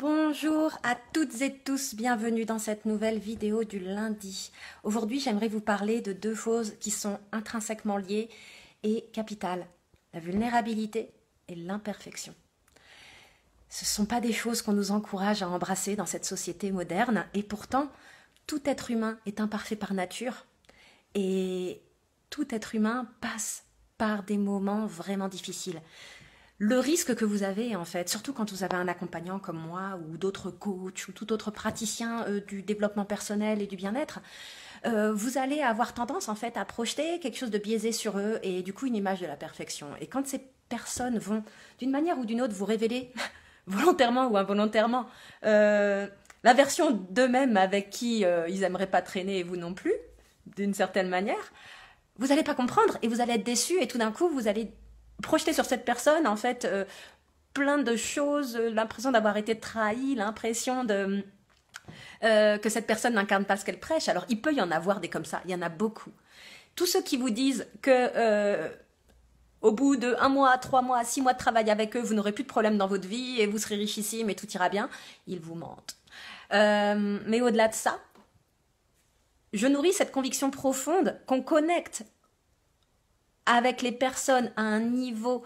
Bonjour à toutes et tous, bienvenue dans cette nouvelle vidéo du lundi. Aujourd'hui, j'aimerais vous parler de deux choses qui sont intrinsèquement liées et capitales, la vulnérabilité et l'imperfection. Ce ne sont pas des choses qu'on nous encourage à embrasser dans cette société moderne, et pourtant, tout être humain est imparfait par nature, et tout être humain passe par des moments vraiment difficiles le risque que vous avez en fait, surtout quand vous avez un accompagnant comme moi ou d'autres coachs ou tout autre praticien euh, du développement personnel et du bien-être, euh, vous allez avoir tendance en fait à projeter quelque chose de biaisé sur eux et du coup une image de la perfection. Et quand ces personnes vont d'une manière ou d'une autre vous révéler volontairement ou involontairement euh, la version d'eux-mêmes avec qui ils aimeraient pas traîner et vous non plus, d'une certaine manière, vous n'allez pas comprendre et vous allez être déçu et tout d'un coup vous allez projeter sur cette personne, en fait, euh, plein de choses, euh, l'impression d'avoir été trahi, l'impression de... Euh, que cette personne n'incarne pas ce qu'elle prêche. Alors, il peut y en avoir des comme ça, il y en a beaucoup. Tous ceux qui vous disent que au bout de un mois, trois mois, six mois de travail avec eux, vous n'aurez plus de problème dans votre vie et vous serez richissime et tout ira bien, ils vous mentent. mais au-delà de ça, je nourris cette conviction profonde qu'on connecte avec les personnes à un niveau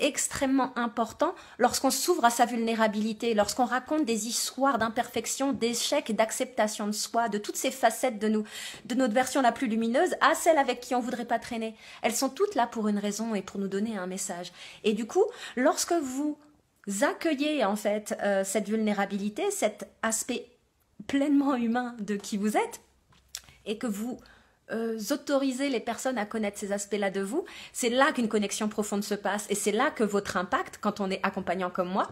extrêmement important lorsqu'on s'ouvre à sa vulnérabilité, lorsqu'on raconte des histoires d'imperfection, d'échecs, d'acceptation de soi, de toutes ces facettes de nous, de notre version la plus lumineuse à celle avec qui on voudrait pas traîner. Elles sont toutes là pour une raison et pour nous donner un message. Et du coup, lorsque vous accueillez en fait euh, cette vulnérabilité, cet aspect pleinement humain de qui vous êtes et que vous euh, autoriser les personnes à connaître ces aspects-là de vous, c'est là qu'une connexion profonde se passe et c'est là que votre impact, quand on est accompagnant comme moi,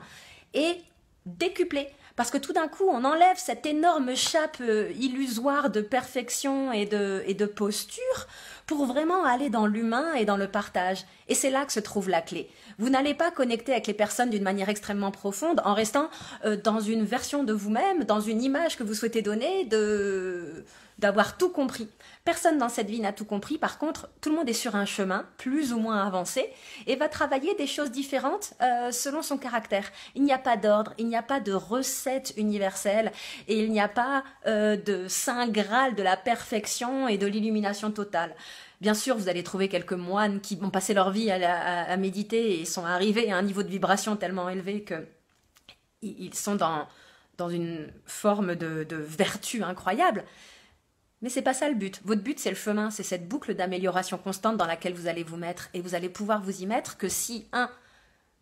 est décuplé. Parce que tout d'un coup, on enlève cette énorme chape euh, illusoire de perfection et et de posture pour vraiment aller dans l'humain et dans le partage. Et c'est là que se trouve la clé. Vous n'allez pas connecter avec les personnes d'une manière extrêmement profonde en restant euh, dans une version de vous-même, dans une image que vous souhaitez donner de d'avoir tout compris. Personne dans cette vie n'a tout compris, par contre, tout le monde est sur un chemin plus ou moins avancé et va travailler des choses différentes euh, selon son caractère. Il n'y a pas d'ordre, il n'y a pas de recette universelle et il n'y a pas euh, de saint graal de la perfection et de l'illumination totale. Bien sûr, vous allez trouver quelques moines qui ont passé leur vie à, méditer et sont arrivés à un niveau de vibration tellement élevé qu'ils sont dans, une forme de, vertu incroyable. Mais ce n'est pas ça le but. Votre but, c'est le chemin, c'est cette boucle d'amélioration constante dans laquelle vous allez vous mettre. Et vous allez pouvoir vous y mettre que si, un,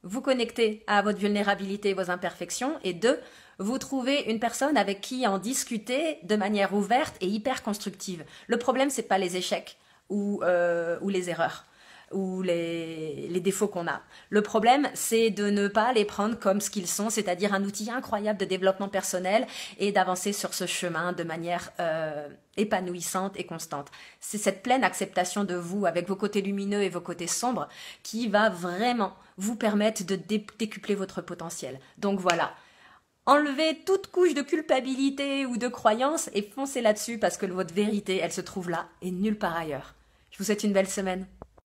vous connectez à votre vulnérabilité et vos imperfections, et deux, vous trouvez une personne avec qui en discuter de manière ouverte et hyper constructive. Le problème, ce n'est pas les échecs. Euh, ou, les erreurs ou les, défauts qu'on a. Le problème, c'est de ne pas les prendre comme ce qu'ils sont, c'est-à-dire un outil incroyable de développement personnel et d'avancer sur ce chemin de manière euh, épanouissante et constante. C'est cette pleine acceptation de vous, avec vos côtés lumineux et vos côtés sombres, qui va vraiment vous permettre de décupler votre potentiel. Donc voilà, Enlevez toute couche de culpabilité ou de croyance et foncez là-dessus parce que votre vérité, elle se trouve là et nulle part ailleurs. Je vous souhaite une belle semaine.